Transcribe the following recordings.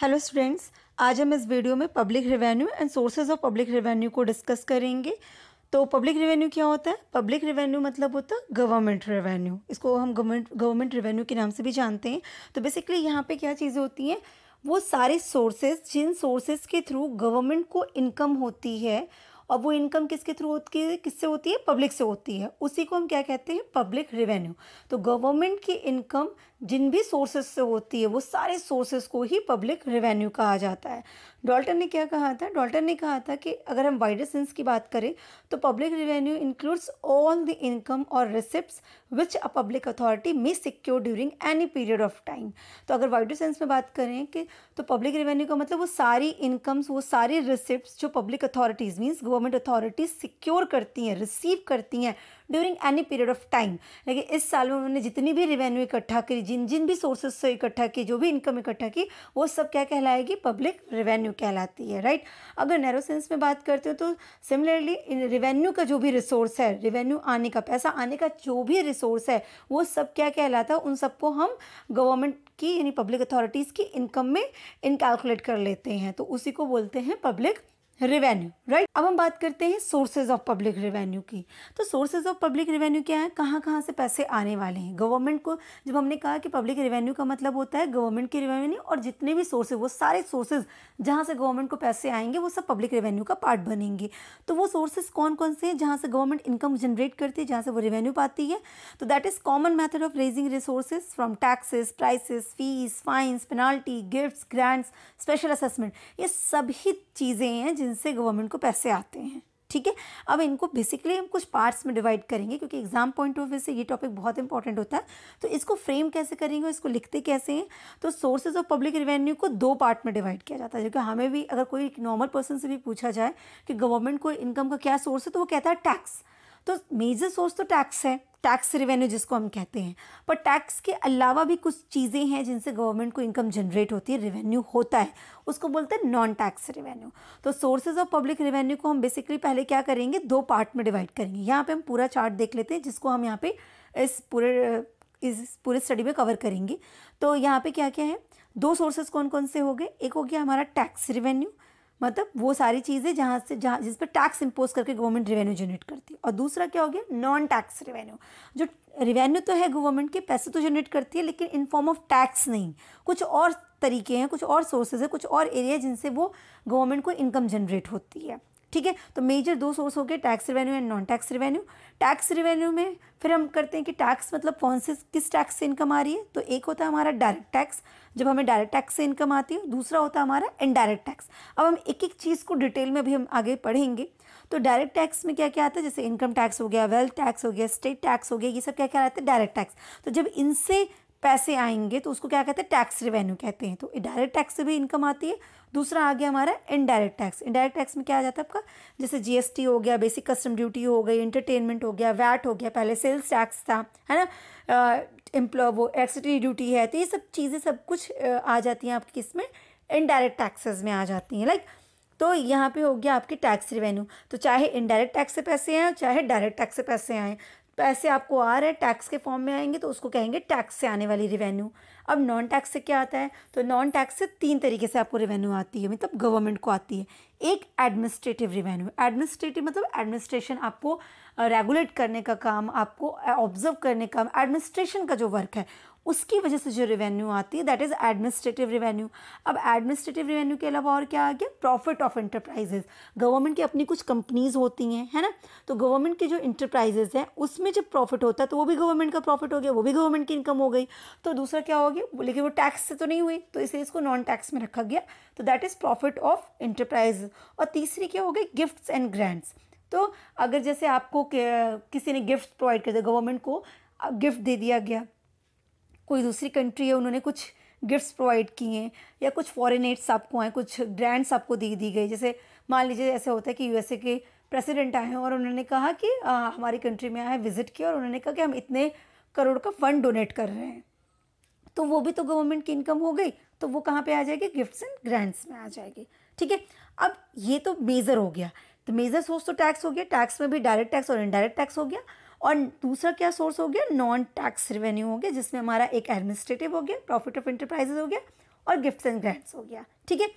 Hello students आज हम इस वीडियो में public revenue and sources of public revenue को डिस्कस करेंगे तो पब्लिक रेवेन्यू क्या होता है पब्लिक रेवेन्यू मतलब होता है गवर्नमेंट रेवेन्यू इसको हम गवर्नमेंट गवर्नमेंट रेवेन्यू के नाम से भी जानते हैं तो बेसिकली यहाँ पे क्या चीज़ें होती हैं वो सारे सोर्सेज जिन सोर्सेज के थ्रू गवर्नमेंट को इनकम होती है और वो इनकम किसके थ्रू होती है किससे होती है पब्लिक से होती है उसी को हम क्या कहते हैं पब्लिक रेवेन्यू तो गवर्नमेंट की इनकम जिन भी सोर्सेस से होती है वो सारे सोर्सेज को ही पब्लिक रेवेन्यू कहा जाता है डॉल्टन ने क्या कहा था डॉल्टन ने कहा था कि अगर हम वाइडर सेंस की बात करें तो public revenue includes all the income और receipt which a public authority may secure during any period of time तो अगर वाइडर सेंस में बात करें कि तो पब्लिक रेवेन्यू का मतलब वो सारी इनकम्स वो सारी रिसिप्ट जो public authorities means government authorities secure करती हैं रिसीव करती हैं during any period of time लेकिन इस साल में उन्होंने जितनी भी रेवेन्यू इकट्ठा करी जिन जिन भी सोर्सेज से इकट्ठा की जो भी इनकम इकट्ठा की वो सब क्या कहलाएगी पब्लिक रेवेन्यू कहलाती है राइट अगर नैरो सेंस में बात करते हो तो सिमिलरली रेवेन्यू का जो भी रिसोर्स है रेवेन्यू आने का पैसा आने का जो भी रिसोर्स है वो सब क्या कहलाता है उन सबको हम गवर्नमेंट की यानी पब्लिक अथॉरिटीज़ की इनकम में इनकैलकुलेट कर लेते हैं तो उसी को बोलते हैं पब्लिक रेवेन्यू राइट अब हम बात करते हैं सोर्सेज ऑफ पब्लिक रेवेन्यू की तो सोर्सेज ऑफ पब्लिक रेवेन्यू क्या है कहाँ कहाँ से पैसे आने वाले हैं गवर्नमेंट को जब हमने कहा कि पब्लिक रेवेन्यू का मतलब होता है गवर्नमेंट की रेवेन्यू और जितने भी सोर्सेज वो सारे सोर्सेज जहाँ से गवर्नमेंट को पैसे आएंगे वो सब पब्लिक रेवेन्यू का पार्ट बनेंगे तो वो सोर्सेज कौन कौन से हैं जहाँ से गवर्नमेंट इनकम जनरेट करती है जहाँ से वो रेवेन्यू पाती है तो that is common method of raising resources from taxes prices fees fines penalty gifts grants special assessment ये सभी चीज़ें हैं जिनसे गवर्नमेंट को पैसे आते हैं ठीक है अब इनको बेसिकली हम कुछ पार्ट्स में डिवाइड करेंगे क्योंकि एग्जाम पॉइंट ऑफ व्यू से ये टॉपिक बहुत इंपॉर्टेंट होता है तो इसको फ्रेम कैसे करेंगे और इसको लिखते कैसे हैं तो सोर्सेज ऑफ पब्लिक रिवेन्यू को दो पार्ट में डिवाइड किया जाता है क्योंकि हमें भी अगर कोई नॉर्मल पर्सन से भी पूछा जाए कि गवर्नमेंट को इनकम का क्या सोर्स है तो वो कहता है टैक्स तो मेजर सोर्स तो टैक्स है टैक्स रिवेन्यू जिसको हम कहते हैं पर टैक्स के अलावा भी कुछ चीज़ें हैं जिनसे गवर्नमेंट को इनकम जनरेट होती है रेवेन्यू होता है उसको बोलते हैं नॉन टैक्स रेवेन्यू तो सोर्सेज ऑफ पब्लिक रेवेन्यू को हम बेसिकली पहले क्या करेंगे दो पार्ट में डिवाइड करेंगे यहाँ पे हम पूरा चार्ट देख लेते हैं जिसको हम यहाँ पे इस पूरे इस पूरे स्टडी में कवर करेंगे तो यहाँ पे क्या क्या है दो सोर्सेज कौन कौन से हो गए एक हो गया हमारा टैक्स रिवेन्यू मतलब वो सारी चीज़ें जहाँ से जहाँ जिस पर टैक्स इम्पोज करके गवर्नमेंट रेवेन्यू जनरेट करती है और दूसरा क्या हो गया नॉन टैक्स रेवेन्यू जो रेवेन्यू तो है गवर्नमेंट के पैसे तो जनरेट करती है लेकिन इन फॉर्म ऑफ टैक्स नहीं कुछ और तरीके हैं कुछ और सोर्सेज हैं कुछ और एरिया जिनसे वो गवर्नमेंट को इनकम जनरेट होती है ठीक है तो मेजर दो सोर्स हो गए tax revenue and non tax revenue tax revenue में फिर हम करते हैं कि टैक्स मतलब कौन से किस टैक्स से इनकम आ रही है तो एक होता है हमारा डायरेक्ट टैक्स जब हमें डायरेक्ट टैक्स से इनकम आती है दूसरा होता है हमारा इनडायरेक्ट टैक्स अब हम एक एक चीज़ को डिटेल में भी हम आगे पढ़ेंगे तो डायरेक्ट टैक्स में क्या क्या आता है जैसे इनकम टैक्स हो गया वेल्थ टैक्स हो गया स्टेट टैक्स हो गया ये सब क्या क्या आता है डायरेक्ट टैक्स तो जब इनसे पैसे आएंगे तो उसको क्या कहते हैं टैक्स रिवेन्यू कहते हैं तो डायरेक्ट टैक्स से भी इनकम आती है दूसरा आ गया हमारा इनडायरेक्ट टैक्स इनडायरेक्ट टैक्स में क्या आ जाता है आपका जैसे जीएसटी हो गया बेसिक कस्टम ड्यूटी हो गई इंटरटेनमेंट हो गया वैट हो गया पहले सेल्स टैक्स था है ना एम्प्लॉ वो एक्सटी ड्यूटी है तो ये सब चीज़ें सब कुछ आ जाती हैं आपकी इसमें इनडायरेक्ट टैक्सेस में आ जाती हैं लाइक तो यहाँ पे हो गया आपके टैक्स रिवेन्यू तो चाहे इनडायरेक्ट टैक्स से पैसे आए चाहे डायरेक्ट टैक्स से पैसे आएँ पैसे आपको आ रहे हैं टैक्स के फॉर्म में आएंगे तो उसको कहेंगे टैक्स से आने वाली रिवेन्यू अब नॉन टैक्स से क्या आता है तो नॉन टैक्स से तीन तरीके से आपको रिवेन्यू आती है मतलब गवर्नमेंट को आती है एक एडमिनिस्ट्रेटिव रिवेन्यू एडमिनिस्ट्रेटिव मतलब एडमिनिस्ट्रेशन आपको रेगुलेट करने का काम आपको ऑब्जर्व करने का एडमिनिस्ट्रेशन का जो वर्क है उसकी वजह से जो रेवेन्यू आती है दैट इज़ एडमिनिस्ट्रेटिव रेवेन्यू अब एडमिनिस्ट्रेटिव रेवेन्यू के अलावा और क्या आ गया प्रॉफिट ऑफ इंटरप्राइजेज गवर्नमेंट की अपनी कुछ कंपनीज होती हैं है ना तो गवर्नमेंट की जो इंटरप्राइजेज हैं उसमें जब प्रॉफिट होता है तो वो भी गवर्नमेंट का प्रॉफिट हो गया वो भी गवर्नमेंट की इनकम हो गई तो दूसरा क्या हो गया लेकिन वो टैक्स से तो नहीं हुई तो इसे इसको नॉन टैक्स में रखा गया तो that is profit of enterprise और तीसरी क्या हो गई गिफ्ट्स एंड ग्रांट्स तो अगर जैसे आपको किसी ने गिफ्ट प्रोवाइड कर दिया गवर्नमेंट को गिफ्ट दे दिया गया कोई दूसरी कंट्री है उन्होंने कुछ गिफ्ट्स प्रोवाइड किए या कुछ फॉरेन एड्स आपको आए कुछ ग्रांट्स आपको दे दी गई जैसे मान लीजिए ऐसे होता है कि यूएसए के प्रेसिडेंट आए हैं और उन्होंने कहा कि आ, हमारी कंट्री में आए विज़िट किया और उन्होंने कहा कि हम इतने करोड़ का फंड डोनेट कर रहे हैं तो वो भी तो गवर्नमेंट की इनकम हो गई तो वो कहाँ पर आ जाएगी गिफ्ट्स एंड ग्रांट्स में आ जाएगी ठीक है अब ये तो मेज़र हो गया तो मेज़र सोर्स तो टैक्स हो गया टैक्स में भी डायरेक्ट टैक्स और इनडायरेक्ट टैक्स हो गया और दूसरा क्या सोर्स हो गया नॉन टैक्स रेवेन्यू हो गया जिसमें हमारा एक एडमिनिस्ट्रेटिव हो गया प्रॉफिट ऑफ इंटरप्राइजेज हो गया और गिफ्ट्स एंड ग्रांट्स हो गया ठीक है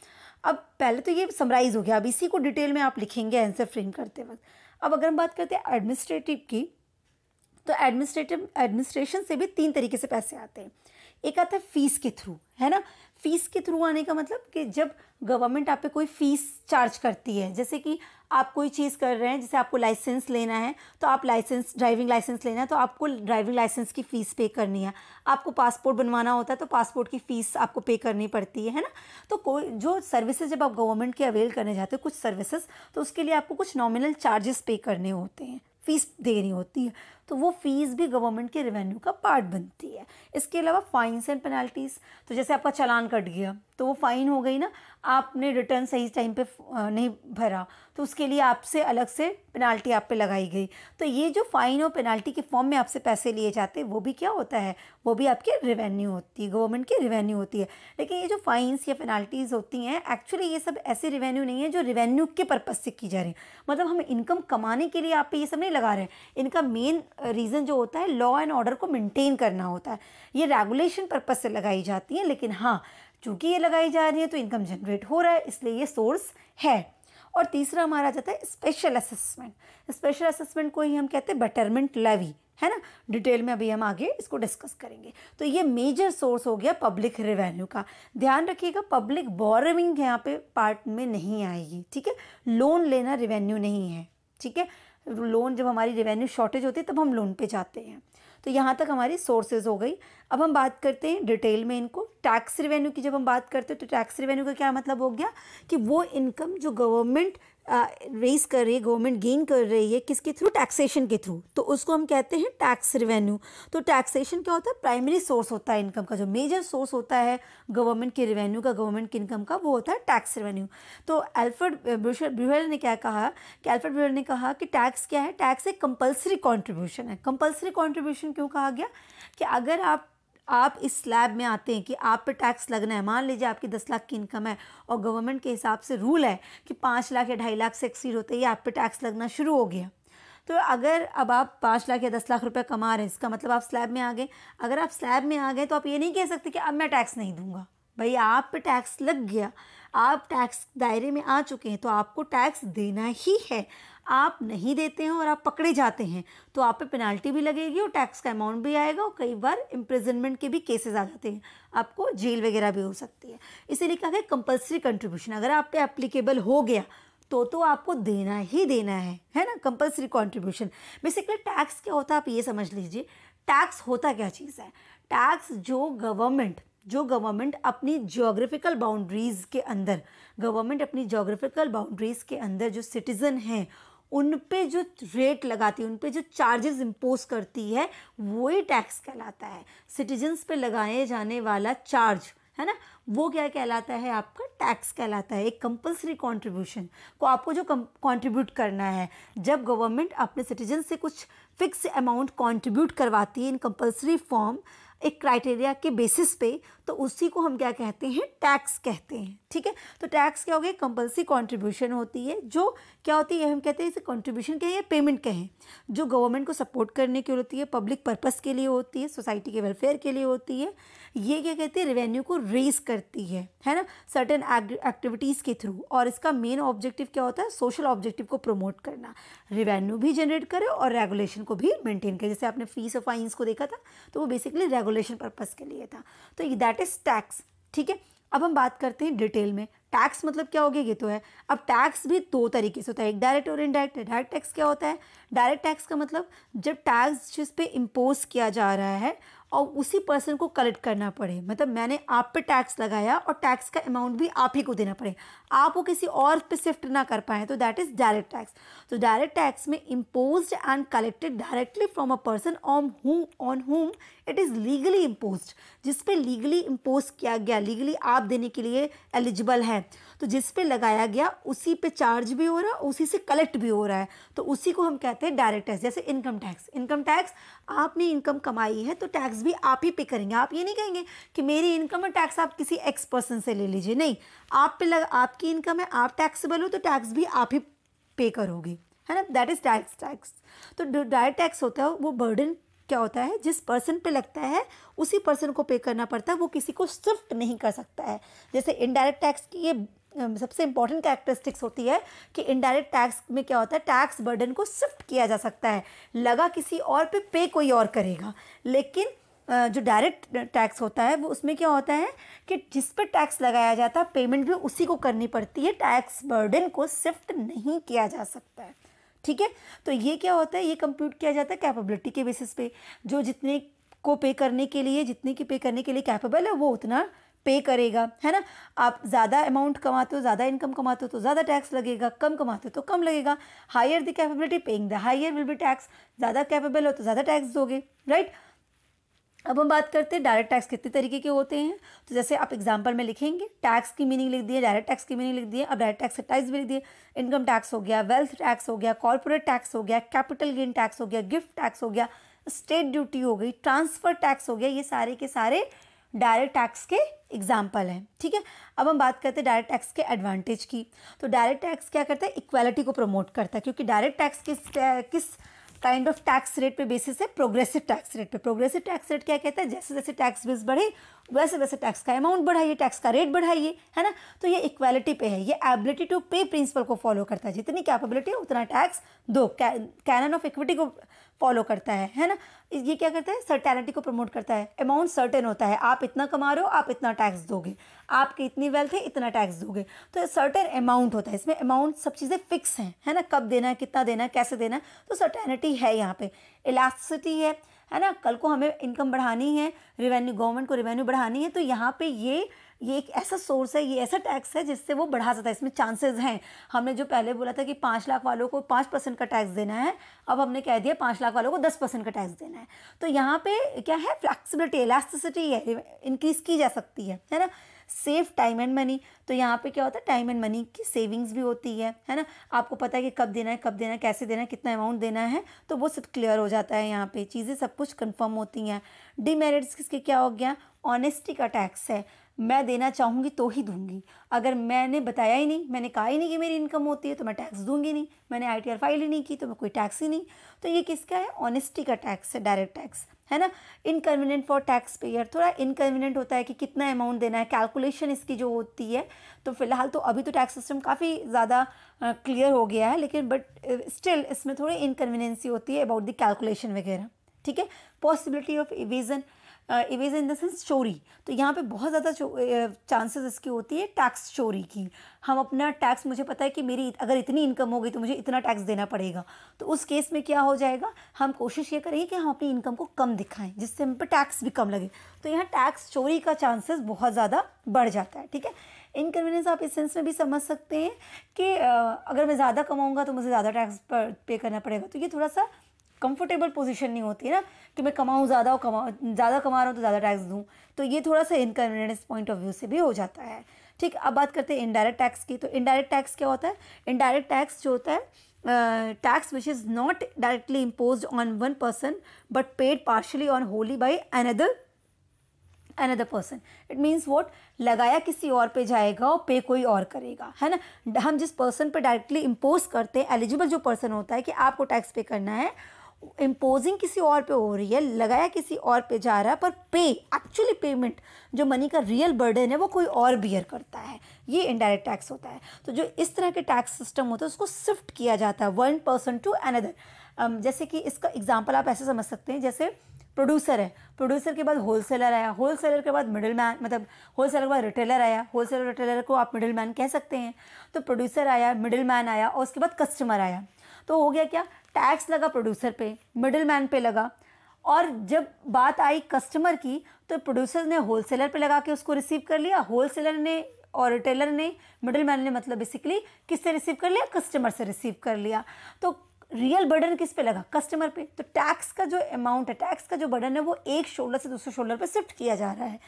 अब पहले तो ये समराइज़ हो गया अब इसी को डिटेल में आप लिखेंगे आंसर फ्रेम करते वक्त अब अगर हम बात करते हैं एडमिनिस्ट्रेटिव की तो एडमिनिस्ट्रेटिव एडमिनिस्ट्रेशन से भी तीन तरीके से पैसे आते हैं एक आता है फीस के थ्रू है ना फीस के थ्रू आने का मतलब कि जब गवर्नमेंट आप पे कोई फीस चार्ज करती है जैसे कि आप कोई चीज़ कर रहे हैं जैसे आपको लाइसेंस लेना है तो आप लाइसेंस ड्राइविंग लाइसेंस लेना है तो आपको ड्राइविंग लाइसेंस की फ़ीस पे करनी है आपको पासपोर्ट बनवाना होता है तो पासपोर्ट की फ़ीस आपको पे करनी पड़ती है है ना तो कोई जो सर्विसेज जब आप गवर्नमेंट के अवेल करने जाते हो कुछ सर्विसेज तो उसके लिए आपको कुछ नॉमिनल चार्जेस पे करने होते हैं फ़ीस देनी होती है तो वो फ़ीस भी गवर्नमेंट के रेवेन्यू का पार्ट बनती है इसके अलावा फाइन्स एंड पेनल्टीज़ तो जैसे आपका चालान कट गया तो वो फ़ाइन हो गई ना आपने रिटर्न सही टाइम पे नहीं भरा तो उसके लिए आपसे अलग से पेनल्टी आप पे लगाई गई तो ये जो फ़ाइन और पेनल्टी के फॉर्म में आपसे पैसे लिए जाते वो भी क्या होता है वो भी आपके रेवेन्यू होती है गवर्नमेंट की रेवेन्यू होती है लेकिन ये जो फ़ाइन्स या पेनल्टीज़ होती हैं एक्चुअली ये सब ऐसे रेवेन्यू नहीं है जो रेवेन्यू के पर्पज़ से की जा रही है मतलब हम इनकम कमाने के लिए आप पे ये सब नहीं लगा रहे हैं इनका मेन रीज़न जो होता है लॉ एंड ऑर्डर को मेंटेन करना होता है ये रेगुलेशन पर्पज़ से लगाई जाती है लेकिन हाँ चूँकि ये लगाई जा रही है तो इनकम जनरेट हो रहा है इसलिए ये सोर्स है और तीसरा हमारा आ जाता है स्पेशल असेसमेंट स्पेशल असेसमेंट को ही हम कहते हैं बेटरमेंट लेवी है ना डिटेल में अभी हम आगे इसको डिस्कस करेंगे तो ये मेजर सोर्स हो गया पब्लिक रेवेन्यू का ध्यान रखिएगा पब्लिक बोरविंग यहाँ पे पार्ट में नहीं आएगी ठीक है लोन लेना रेवेन्यू नहीं है ठीक है लोन जब हमारी रेवेन्यू शॉर्टेज होती है तब हम लोन पे जाते हैं तो यहाँ तक हमारी सोर्सेज हो गई अब हम बात करते हैं डिटेल में इनको टैक्स रिवेन्यू की जब हम बात करते हैं तो टैक्स रिवेन्यू का क्या मतलब हो गया कि वो इनकम जो गवर्नमेंट रेस कर रही है गवर्नमेंट गेन कर रही है किसके थ्रू टैक्सेशन के थ्रू तो उसको हम कहते हैं टैक्स रिवेन्यू तो टैक्सेशन क्या होता है प्राइमरी सोर्स होता है इनकम का जो मेजर सोर्स होता है गवर्नमेंट के रिवेन्यू का गवर्नमेंट के इनकम का वो होता है टैक्स रिवेन्यू तो एल्फर्ड ब्रूहल ने क्या कहा कि एल्फर्ड ब्रूहल ने कहा कि टैक्स क्या है टैक्स एक कंपल्सरी कॉन्ट्रीब्यूशन है कंपल्सरी कॉन्ट्रीब्यूशन क्यों कहा गया कि अगर आप आप इस स्लैब में आते हैं कि आप पे टैक्स लगना है मान लीजिए आपकी दस लाख की इनकम है और गवर्नमेंट के हिसाब से रूल है कि पाँच लाख या ढाई लाख से एक्सीड होते ही आप पे टैक्स लगना शुरू हो गया तो अगर अब आप पाँच लाख या दस लाख रुपए कमा रहे हैं इसका मतलब आप स्लैब में आ गए अगर आप स्लैब में आ गए तो आप ये नहीं कह सकते कि अब मैं टैक्स नहीं दूंगा भाई आप पे टैक्स लग गया आप टैक्स दायरे में आ चुके हैं तो आपको टैक्स देना ही है आप नहीं देते हैं और आप पकड़े जाते हैं तो आप पे पेनाल्टी भी लगेगी और टैक्स का अमाउंट भी आएगा और कई बार इम्प्रिजनमेंट के भी केसेस आ जाते हैं आपको जेल वगैरह भी हो सकती है इसीलिए कहा गया कंपलसरी कंट्रीब्यूशन अगर आप पे एप्लीकेबल हो गया तो तो आपको देना ही देना है है ना कंपलसरी कॉन्ट्रीब्यूशन बेसिकली टैक्स क्या होता है आप ये समझ लीजिए टैक्स होता क्या चीज़ है टैक्स जो गवर्नमेंट जो गवर्नमेंट अपनी जोग्राफिकल बाउंड्रीज़ के अंदर गवर्नमेंट अपनी जोग्राफिकल बाउंड्रीज़ के अंदर जो सिटीज़न हैं उन पे जो रेट लगाती है उन पे जो चार्जेस इम्पोज करती है वो ही टैक्स कहलाता है सिटीजन्स पे लगाए जाने वाला चार्ज है ना वो क्या कहलाता है आपका टैक्स कहलाता है एक कंपलसरी कंट्रीब्यूशन को आपको जो कंट्रीब्यूट करना है जब गवर्नमेंट अपने सिटीजन से कुछ फिक्स अमाउंट कंट्रीब्यूट करवाती है इन कंपलसरी फॉर्म एक क्राइटेरिया के बेसिस पे तो उसी को हम क्या कहते हैं टैक्स कहते हैं ठीक है तो टैक्स क्या हो गया कंपल्सरी कॉन्ट्रीब्यूशन होती है जो क्या होती है हम कहते हैं इसे कॉन्ट्रीब्यूशन कहें या पेमेंट कहें जो गवर्नमेंट को सपोर्ट करने के लिए होती है पब्लिक पर्पज़ के लिए होती है सोसाइटी के वेलफेयर के लिए होती है ये क्या कहती है रेवेन्यू को रेज करती है है ना सर्टेन एक्टिविटीज़ के थ्रू और इसका मेन ऑब्जेक्टिव क्या होता है सोशल ऑब्जेक्टिव को प्रमोट करना रेवेन्यू भी जनरेट करे और रेगुलेशन को भी मेंटेन करे जैसे आपने फीस और फाइन्स को देखा था तो वो बेसिकली रेगुलेशन पर्पज़ के लिए था तो दैट इज़ टैक्स ठीक है अब हम बात करते हैं डिटेल में टैक्स मतलब क्या हो गया ये तो है अब टैक्स भी दो तरीके से होता है एक डायरेक्ट और इनडायरेक्ट डायरेक्ट टैक्स क्या होता है डायरेक्ट टैक्स का मतलब जब टैक्स जिस पे इम्पोज किया जा रहा है और उसी पर्सन को कलेक्ट करना पड़े मतलब मैंने आप पे टैक्स लगाया और टैक्स का अमाउंट भी आप ही को देना पड़े आप वो किसी और पे शिफ्ट ना कर पाए तो दैट इज़ डायरेक्ट टैक्स तो डायरेक्ट टैक्स में impose and collected directly from a person on whom on whom it is legally impose जिस पे लीगली इम्पोज किया गया लीगली आप देने के लिए एलिजिबल है तो जिस पे लगाया गया उसी पे चार्ज भी हो रहा है उसी से कलेक्ट भी हो रहा है तो उसी को हम कहते हैं डायरेक्ट टैक्स जैसे इनकम टैक्स इनकम टैक्स आपने इनकम कमाई है तो टैक्स टैक्स भी आप ही पे करेंगे आप ये नहीं कहेंगे कि मेरी इनकम और टैक्स आप किसी एक्स पर्सन से ले लीजिए नहीं आप पे लग आपकी इनकम है आप टैक्सेबल हो तो टैक्स भी आप ही पे करोगे है ना दैट इज़ टैक्स टैक्स तो डायरेक्ट टैक्स होता है वो बर्डन क्या होता है जिस पर्सन पे लगता है उसी पर्सन को पे करना पड़ता है वो किसी को शिफ्ट नहीं कर सकता है जैसे इनडायरेक्ट टैक्स की ये सबसे इंपॉर्टेंट कैरेक्टरिस्टिक्स होती है कि इनडायरेक्ट टैक्स में क्या होता है टैक्स बर्डन को शिफ्ट किया जा सकता है लगा किसी और पे पे कोई और करेगा लेकिन जो डायरेक्ट टैक्स होता है वो उसमें क्या होता है कि जिस पर टैक्स लगाया जाता है पेमेंट भी उसी को करनी पड़ती है टैक्स बर्डन को शिफ्ट नहीं किया जा सकता है ठीक है तो ये क्या होता है ये कंप्यूट किया जाता है कैपेबिलिटी के बेसिस पे जो जितने को पे करने के लिए जितने की पे करने के लिए कैपेबल है वो उतना पे करेगा है ना आप ज़्यादा अमाउंट कमाते हो ज़्यादा इनकम कमाते हो तो ज़्यादा टैक्स लगेगा कम कमाते हो तो कम लगेगा higher the capability paying the higher will be tax ज़्यादा कैपेबल हो तो ज़्यादा टैक्स दोगे राइट right? अब हम बात करते हैं डायरेक्ट टैक्स कितने तरीके के होते हैं तो जैसे आप एग्जाम्पल में लिखेंगे टैक्स की मीनिंग लिख दिए डायरेक्ट टैक्स की मीनिंग लिख दिए अब डायरेक्ट टैक्स सत्ताईस भी लिख दिए इनकम टैक्स हो गया वेल्थ टैक्स हो गया कॉर्पोरेट टैक्स हो गया कैपिटल गेन टैक्स हो गया गिफ्ट टैक्स हो गया स्टेट ड्यूटी हो गई ट्रांसफ़र टैक्स हो गया ये सारे के सारे डायरेक्ट टैक्स के एग्जाम्पल हैं ठीक है अब हम बात करते हैं डायरेक्ट टैक्स के एडवांटेज की तो डायरेक्ट टैक्स क्या करता है इक्वालिटी को प्रमोट करता है क्योंकि डायरेक्ट टैक्स किस किस काइंड ऑफ टैक्स रेट पे बेसिस है प्रोग्रेसिव टैक्स रेट पे प्रोग्रेसिव टैक्स रेट क्या कहता है जैसे जैसे टैक्स बेस बढ़े वैसे वैसे टैक्स का अमाउंट बढ़ाइए टैक्स का रेट बढ़ाइए है ना तो ये इक्वालिटी पे है ये एबिलिटी टू पे प्रिंसिपल को फॉलो करता है जितनी कैपेबिलिटी है उतना टैक्स दो कैनन ऑफ इक्विटी को फॉलो करता है है ना ये क्या करता है सर्टेनिटी को प्रमोट करता है अमाउंट सर्टेन होता है आप इतना कमा रहे हो आप इतना टैक्स दोगे आपकी इतनी वेल्थ है इतना टैक्स दोगे तो सर्टेन अमाउंट होता है इसमें अमाउंट सब चीज़ें फिक्स हैं है ना कब देना है कितना देना है कैसे देना है तो सर्टेनिटी है यहाँ पे इलास्टिसिटी है है ना कल को हमें इनकम बढ़ानी है रिवेन्यू गवर्नमेंट को रिवेन्यू बढ़ानी है तो यहाँ पे ये ये एक ऐसा सोर्स है ये ऐसा टैक्स है जिससे वो बढ़ा सकता है इसमें चांसेस हैं हमने जो पहले बोला था कि पाँच लाख वालों को पाँच परसेंट का टैक्स देना है अब हमने कह दिया पाँच लाख वालों को दस परसेंट का टैक्स देना है तो यहाँ पे क्या है फ्लैक्सिबिलिटी इलास्टिसिटी है इंक्रीज़ की जा सकती है है ना सेव टाइम एंड मनी तो यहाँ पे क्या होता है टाइम एंड मनी की सेविंग्स भी होती है है ना आपको पता है कि कब देना है कब देना है कैसे देना है कितना अमाउंट देना है तो वो सब क्लियर हो जाता है यहाँ पे चीज़ें सब कुछ कंफर्म होती हैं डिमेरिट्स किसके क्या हो गया ऑनेस्टी का टैक्स है मैं देना चाहूँगी तो ही दूँगी अगर मैंने बताया ही नहीं मैंने कहा ही नहीं कि मेरी इनकम होती है तो मैं टैक्स दूंगी नहीं मैंने आई फाइल ही नहीं की तो मैं कोई टैक्स ही नहीं तो ये किसका है ऑनेस्टी का टैक्स है डायरेक्ट टैक्स है ना इनकन्वीनियंट फॉर टैक्स पेयर थोड़ा इनकन्वीनियंट होता है कि कितना अमाउंट देना है कैलकुलेशन इसकी जो होती है तो फिलहाल तो अभी तो टैक्स सिस्टम काफ़ी ज़्यादा क्लियर हो गया है लेकिन बट स्टिल इसमें थोड़ी इनकन्वीनियंसी होती है अबाउट द कैलकुलेशन वगैरह ठीक है possibility of evasion evade in the sense चोरी तो यहाँ पे बहुत ज़्यादा चांसेस इसकी होती है टैक्स चोरी की हम अपना टैक्स मुझे पता है कि मेरी अगर इतनी इनकम होगी तो मुझे इतना टैक्स देना पड़ेगा तो उस केस में क्या हो जाएगा हम कोशिश ये करेंगे कि हम अपनी इनकम को कम दिखाएं जिससे हम पर टैक्स भी कम लगे तो यहाँ टैक्स चोरी का चांसेस बहुत ज़्यादा बढ़ जाता है ठीक है इनकन्वीनियंस आप इस सेंस में भी समझ सकते हैं कि अगर मैं ज़्यादा कमाऊँगा तो मुझे ज़्यादा टैक्स पे करना पड़ेगा तो ये थोड़ा सा कंफर्टेबल पोजीशन नहीं होती है ना कि मैं कमाऊँ ज़्यादा और कमाऊँ ज़्यादा कमा रहा हूँ तो ज़्यादा टैक्स दूँ तो ये थोड़ा सा इनकन्वीनियंस पॉइंट ऑफ व्यू से भी हो जाता है ठीक अब बात करते हैं इनडायरेक्ट टैक्स की तो इनडायरेक्ट टैक्स क्या होता है इनडायरेक्ट टैक्स जो होता है tax which is not directly impose on one person but paid partially on wholly by another another person it means what लगाया किसी और पे जाएगा और पे कोई और करेगा है ना हम जिस पर्सन पे डायरेक्टली इम्पोज करते हैं एलिजिबल जो पर्सन होता है कि आपको टैक्स पे करना है इम्पोजिंग किसी और पे हो रही है लगाया किसी और पे जा रहा है पर पे एक्चुअली पेमेंट जो मनी का रियल बर्डन है वो कोई और बियर करता है ये इनडायरेक्ट टैक्स होता है तो जो इस तरह के टैक्स सिस्टम होता है उसको शिफ्ट किया जाता है वन पर्सन टू अनदर जैसे कि इसका एग्जाम्पल आप ऐसे समझ सकते हैं जैसे प्रोड्यूसर है प्रोड्यूसर के बाद होलसेलर आया होलसेलर के बाद मिडिल मैन मतलब होलसेलर के बाद रिटेलर आया होलसेलर रिटेलर को आप मिडिल मैन कह सकते हैं तो प्रोड्यूसर आया मिडिल मैन आया और उसके बाद कस्टमर आया तो हो गया क्या टैक्स लगा प्रोड्यूसर पे मिडिल मैन पे लगा और जब बात आई कस्टमर की तो प्रोड्यूसर ने होलसेलर पे लगा के उसको रिसीव कर लिया होलसेलर ने और रिटेलर ने मिडिल मैन ने मतलब बेसिकली किससे रिसीव कर लिया कस्टमर से रिसीव कर लिया तो रियल बर्डन किस पे लगा कस्टमर पे तो टैक्स का जो अमाउंट है टैक्स का जो बर्डन है वो एक शोल्डर से दूसरे शोल्डर पे शिफ्ट किया जा रहा है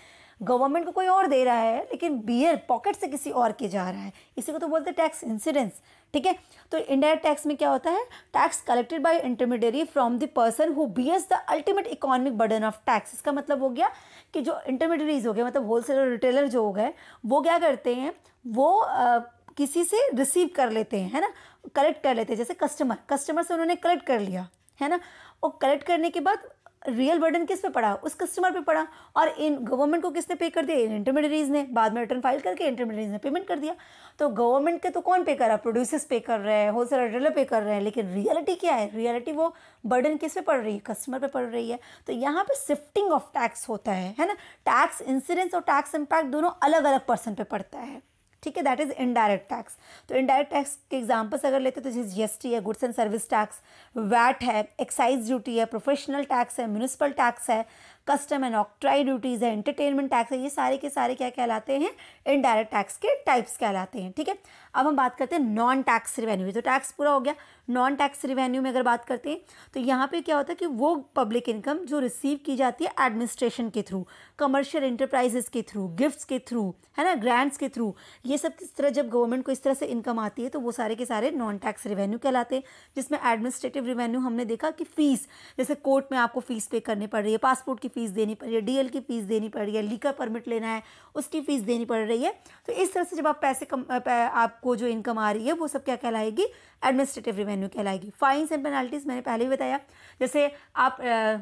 गवर्नमेंट को कोई और दे रहा है लेकिन बियर पॉकेट से किसी और के जा रहा है इसी को तो बोलते हैं टैक्स इंसिडेंस ठीक है तो इंडायरेक्ट टैक्स में क्या होता है tax collected by intermediary from the person who bears the ultimate economic burden of tax इसका मतलब हो गया कि जो इंटरमीडियरीज हो गए मतलब होलसेलर रिटेलर जो हो गए वो क्या करते हैं वो आ, किसी से रिसीव कर लेते हैं है ना कलेक्ट कर लेते हैं जैसे कस्टमर कस्टमर से उन्होंने कलेक्ट कर लिया है ना और कलेक्ट करने के बाद रियल बर्डन किस पे पड़ा उस कस्टमर पे पड़ा और इन गवर्नमेंट को किसने पे कर दिया इन इंटरमीडियरीज ने बाद में रिटर्न फाइल करके इंटरमीडियरीज ने पेमेंट कर दिया तो गवर्नमेंट के तो कौन पे कर रहा है प्रोड्यूसर्स पे कर रहे हैं होलसेलर डीलर पे कर रहे हैं लेकिन रियलिटी क्या है रियलिटी वो बर्डन किस पे पड़ रही है कस्टमर पे पड़ रही है तो यहाँ पे शिफ्टिंग ऑफ टैक्स होता है है ना टैक्स इंसिडेंस और टैक्स इम्पैक्ट दोनों अलग अलग पर्सन पे पड़ता है ठीक है दैट इज़ इनडायरेक्ट टैक्स तो इनडायरेक्ट टैक्स के एग्जाम्पल्स अगर लेते तो जैसे जीएसटी है goods and service tax VAT है एक्साइज ड्यूटी है प्रोफेशनल टैक्स है म्यूनिसिपल टैक्स है कस्टम एंड ऑक्ट्राई ड्यूटीज़ है एंटरटेनमेंट टैक्स है ये सारे के सारे क्या कहलाते हैं इनडायरेक्ट टैक्स के टाइप्स कहलाते हैं ठीक है अब हम बात करते हैं नॉन टैक्स रिवेन्यू तो टैक्स पूरा हो गया नॉन टैक्स रिवेन्यू में अगर बात करते हैं तो यहाँ पे क्या होता है कि वो पब्लिक इनकम जो रिसीव की जाती है एडमिनिस्ट्रेशन के थ्रू कमर्शियल इंटरप्राइजेस के थ्रू गिफ्ट्स के थ्रू है ना ग्रांट्स के थ्रू ये सब किस तरह जब गवर्नमेंट को इस तरह से इनकम आती है तो वो सारे के सारे नॉन टैक्स रिवेन्यू कहलाते हैं जिसमें एडमिनिस्ट्रेटिव रिवेन्यू हमने देखा कि फ़ीस जैसे कोर्ट में आपको फ़ीस पे करनी पड़ रही है पासपोर्ट की फ़ीस देनी पड़ रही है डीएल की फ़ीस देनी पड़ रही है लीकर परमिट e लेना है उसकी फ़ीस देनी पड़ रही है तो इस तरह से जब आप पैसे कम आप आपको जो इनकम आ रही है वो सब क्या कहलाएगी एडमिनिस्ट्रेटिव रिवेन्यू कहलाएगी फाइन्स एंड पेनल्टीज़ मैंने पहले ही बताया जैसे आप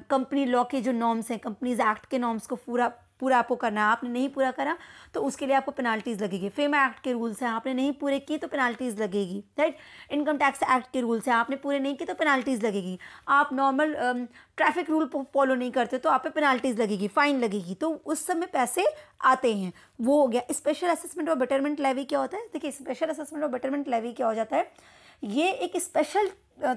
कंपनी लॉ के जो नॉर्म्स हैं कंपनीज एक्ट के नॉर्म्स को पूरा पूरा आपको करना है आपने नहीं पूरा करा तो उसके लिए आपको पेनाल्टीज़ लगेगी फेम एक्ट के रूल्स हैं आपने नहीं पूरे किए तो पेनाल्टीज़ लगेगी राइट इनकम टैक्स एक्ट के रूल्स हैं आपने पूरे नहीं किए तो पेनाल्टीज़ लगेगी आप नॉर्मल ट्रैफिक रूल फॉलो नहीं करते तो आप पे पेनाल्टीज़ लगेगी फ़ाइन लगेगी तो उस समय पैसे आते हैं वो हो गया स्पेशल असेसमेंट और बेटरमेंट लेवी क्या होता है देखिए स्पेशल असेसमेंट और बेटरमेंट लेवी क्या हो जाता है ये एक स्पेशल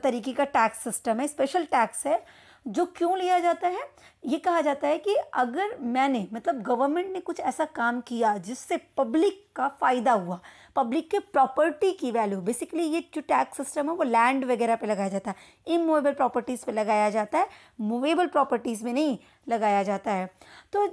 तरीके का टैक्स सिस्टम है स्पेशल टैक्स है जो क्यों लिया जाता है ये कहा जाता है कि अगर मैंने मतलब गवर्नमेंट ने कुछ ऐसा काम किया जिससे पब्लिक का फ़ायदा हुआ पब्लिक के प्रॉपर्टी की वैल्यू बेसिकली ये जो टैक्स सिस्टम है वो लैंड वगैरह पे लगाया जाता है इमूवेबल प्रॉपर्टीज़ पे लगाया जाता है मूवेबल प्रॉपर्टीज़ में नहीं लगाया जाता है तो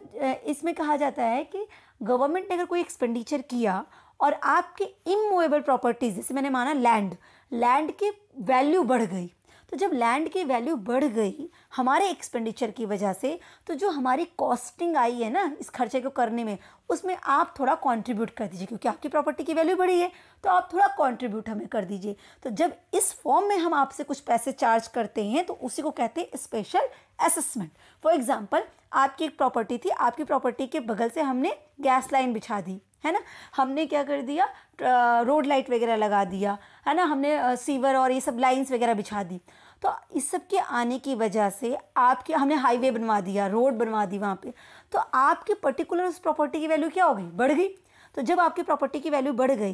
इसमें कहा जाता है कि गवर्नमेंट ने अगर कोई एक्सपेंडिचर किया और आपके इमूवेबल प्रॉपर्टीज़ जैसे मैंने माना लैंड लैंड की वैल्यू बढ़ गई तो जब लैंड की वैल्यू बढ़ गई हमारे एक्सपेंडिचर की वजह से तो जो हमारी कॉस्टिंग आई है ना इस खर्चे को करने में उसमें आप थोड़ा कंट्रीब्यूट कर दीजिए क्योंकि आपकी प्रॉपर्टी की वैल्यू बढ़ी है तो आप थोड़ा कंट्रीब्यूट हमें कर दीजिए तो जब इस फॉर्म में हम आपसे कुछ पैसे चार्ज करते हैं तो उसी को कहते हैं स्पेशल असेसमेंट फॉर एग्जाम्पल आपकी एक प्रॉपर्टी थी आपकी प्रॉपर्टी के बगल से हमने गैस लाइन बिछा दी है ना हमने क्या कर दिया रोड लाइट वगैरह लगा दिया है ना हमने सीवर और ये सब लाइंस वगैरह बिछा दी तो इस सब के आने की वजह से आपके हमने हाईवे बनवा दिया रोड बनवा दी वहाँ पे तो आपके पर्टिकुलर उस प्रॉपर्टी की वैल्यू क्या हो गई बढ़ गई तो जब आपकी प्रॉपर्टी की वैल्यू बढ़ गई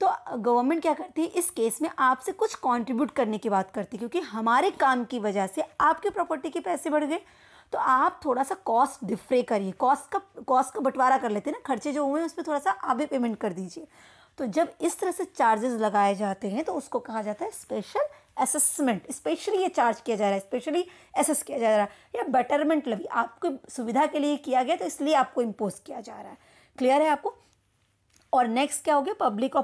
तो गवर्नमेंट क्या करती है इस केस में आपसे कुछ कंट्रीब्यूट करने की बात करती है क्योंकि हमारे काम की वजह से आपके प्रॉपर्टी के पैसे बढ़ गए तो आप थोड़ा सा कॉस्ट डिफ्रे करिए कॉस्ट का कॉस्ट का बंटवारा कर लेते हैं ना खर्चे जो हुए हैं उस पर थोड़ा सा आप भी पेमेंट कर दीजिए तो जब इस तरह से चार्जेस लगाए जाते हैं तो उसको कहा जाता है स्पेशल असेसमेंट स्पेशली ये चार्ज किया जा रहा है स्पेशली असेस किया जा रहा है या बेटरमेंट लगी आपकी सुविधा के लिए किया गया तो इसलिए आपको इम्पोज किया जा रहा है क्लियर है आपको और नेक्स्ट क्या हो गया पब्लिक और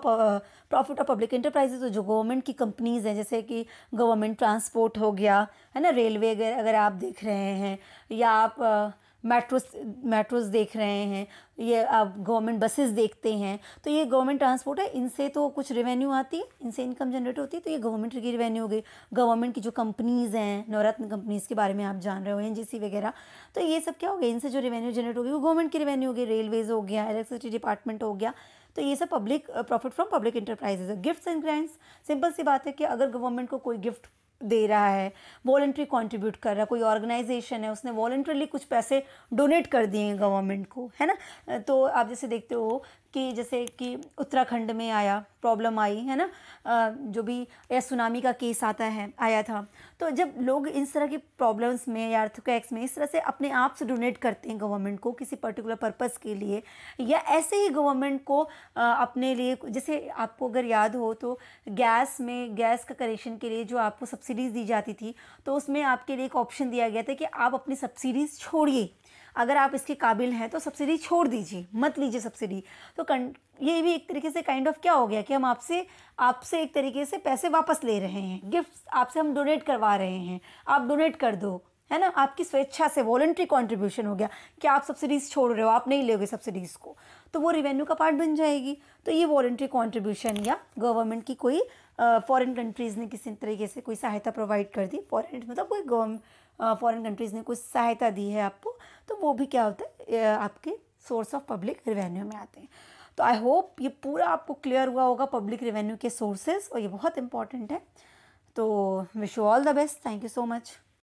प्रॉफिट ऑफ पब्लिक इंटरप्राइजेज तो जो गवर्नमेंट की कंपनीज़ हैं जैसे कि गवर्नमेंट ट्रांसपोर्ट हो गया है ना रेलवे अगर आप देख रहे हैं या आप uh, मेट्रोस मेट्रोस देख रहे हैं ये आप गवर्नमेंट बसेस देखते हैं तो ये गवर्नमेंट ट्रांसपोर्ट है इनसे तो कुछ रेवेन्यू आती है इनसे इनकम जनरेट होती है तो ये गवर्नमेंट की रेवेन्यू हो गई गवर्नमेंट की जो कंपनीज़ हैं नवरत्न कंपनीज़ के बारे में आप जान रहे हो एन वगैरह तो ये सब क्या हो गया इनसे जो रेवेन्यू जनरेट होगी वो गवर्नमेंट की रेवेन्यू होगी रेलवेज़ हो गया इलेक्ट्रिसिटी डिपार्टमेंट हो गया तो ये सब public profit from public enterprises gifts and grants simple सी बात है कि अगर गवर्नमेंट को कोई गिफ्ट दे रहा है वॉल्ट्री कंट्रीब्यूट कर रहा है कोई ऑर्गेनाइजेशन है उसने वॉलेंट्रली कुछ पैसे डोनेट कर दिए हैं गवर्नमेंट को है ना तो आप जैसे देखते हो कि जैसे कि उत्तराखंड में आया प्रॉब्लम आई है ना जो भी या सुनामी का केस आता है आया था तो जब लोग इस तरह की प्रॉब्लम्स में या अर्थक्वेक्स में इस तरह से अपने आप से डोनेट करते हैं गवर्नमेंट को किसी पर्टिकुलर पर्पज़ के लिए या ऐसे ही गवर्नमेंट को अपने लिए जैसे आपको अगर याद हो तो गैस में गैस का कनेक्शन के लिए जो आपको सब्सिडीज़ दी जाती थी तो उसमें आपके लिए एक ऑप्शन दिया गया था कि आप अपनी सब्सिडीज़ छोड़िए अगर आप इसके काबिल हैं तो सब्सिडी छोड़ दीजिए मत लीजिए सब्सिडी तो ये भी एक तरीके से काइंड kind ऑफ of क्या हो गया कि हम आपसे आपसे एक तरीके से पैसे वापस ले रहे हैं गिफ्ट आपसे हम डोनेट करवा रहे हैं आप डोनेट कर दो है ना आपकी स्वेच्छा से वॉलेंट्री कॉन्ट्रीब्यूशन हो गया कि आप सब्सिडीज़ छोड़ रहे हो आप नहीं लोगे सब्सिडीज़ को तो वो रिवेन्यू का पार्ट बन जाएगी तो ये वॉलेंट्री कॉन्ट्रीब्यूशन या गवर्नमेंट की कोई फॉरेन कंट्रीज़ ने किसी तरीके से कोई सहायता प्रोवाइड कर दी फॉरन मतलब कोई गवर्नमेंट फॉरेन कंट्रीज़ ने कुछ सहायता दी है आपको तो वो भी क्या होता है आपके सोर्स ऑफ पब्लिक रिवेन्यू में आते हैं तो आई होप ये पूरा आपको क्लियर हुआ होगा पब्लिक रेवेन्यू के सोर्सेज और ये बहुत इंपॉर्टेंट है तो wish you all the best thank you so much